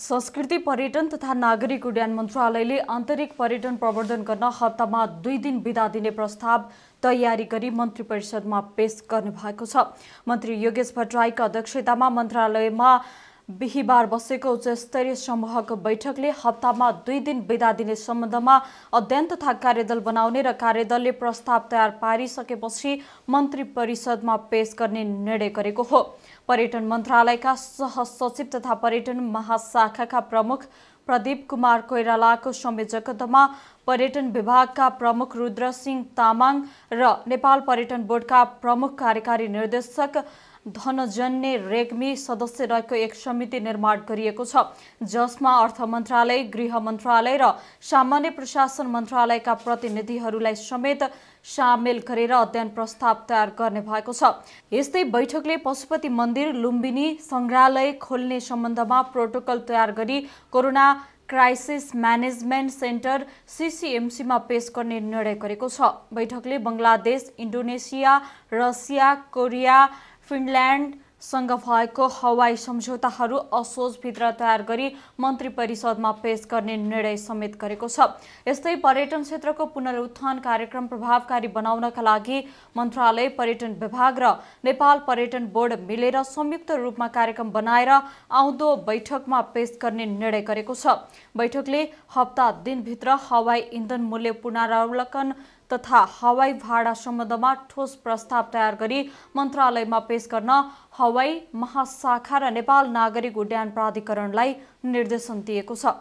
संस्कृति पर्यटन तथा नागरिक उड्डयन मन्त्रालयले आन्तरिक पर्यटन प्रवर्धन गर्न हप्तामा दुई दिन विदा दिने प्रस्ताव तयारी गरी मन्त्री परिषदमा पेश गर्नुभएको छ मन्त्री योगेश भट्टराईको अध्यक्षतामा मन्त्रालयमा बिहिबार बसेको उच्चस्तरीय समूहको बैठकले हप्तामा दुई दिन बिदा दिने सम्बन्धमा अध्ययन तथा कार्यदल बनाउने र कार्यदलले प्रस्ताव तयार पारिसकेपछि मन्त्री परिषदमा पेश गर्ने निर्णय गरेको हो पर्यटन मन्त्रालयका सहसचिव तथा पर्यटन महाशाखाका प्रमुख प्रदीप कुमार कोइरालाको संयोजकत्वमा पर्यटन विभागका प्रमुख रुद्रसिंह तामाङ र नेपाल पर्यटन बोर्डका प्रमुख कार्यकारी निर्देशक धनजन्य रेग्मी सदस्य रहेको एक समिति निर्माण गरिएको छ जसमा अर्थ मन्त्रालय गृह मन्त्रालय र सामान्य प्रशासन मन्त्रालयका प्रतिनिधिहरूलाई समेत सामेल गरेर अध्ययन प्रस्ताव तयार गर्ने भएको छ यस्तै बैठकले पशुपति मन्दिर लुम्बिनी सङ्ग्रहालय खोल्ने सम्बन्धमा प्रोटोकल तयार गरी कोरोना क्राइसिस म्यानेजमेन्ट सेन्टर सिसिएमसीमा पेश गर्ने निर्णय गरेको छ बैठकले बङ्गलादेश इन्डोनेसिया रसिया कोरिया फिनल्यान्डसँग भएको हवाई सम्झौताहरू असोजभित्र तयार गरी मन्त्री परिषदमा पेश गर्ने निर्णय समेत गरेको छ यस्तै पर्यटन क्षेत्रको पुनरुत्थान कार्यक्रम प्रभावकारी बनाउनका लागि मन्त्रालय पर्यटन विभाग र नेपाल पर्यटन बोर्ड मिलेर संयुक्त रूपमा कार्यक्रम बनाएर आउँदो बैठकमा पेश गर्ने निर्णय गरेको छ बैठकले हप्ता दिनभित्र हवाई इन्धन मूल्य पुनरावलोकन तथा हवाई भाडा सम्बन्धमा ठोस प्रस्ताव तयार गरी मन्त्रालयमा पेश गर्न हवाई महाशाखा र नेपाल नागरिक उड्डयन प्राधिकरणलाई निर्देशन दिएको छ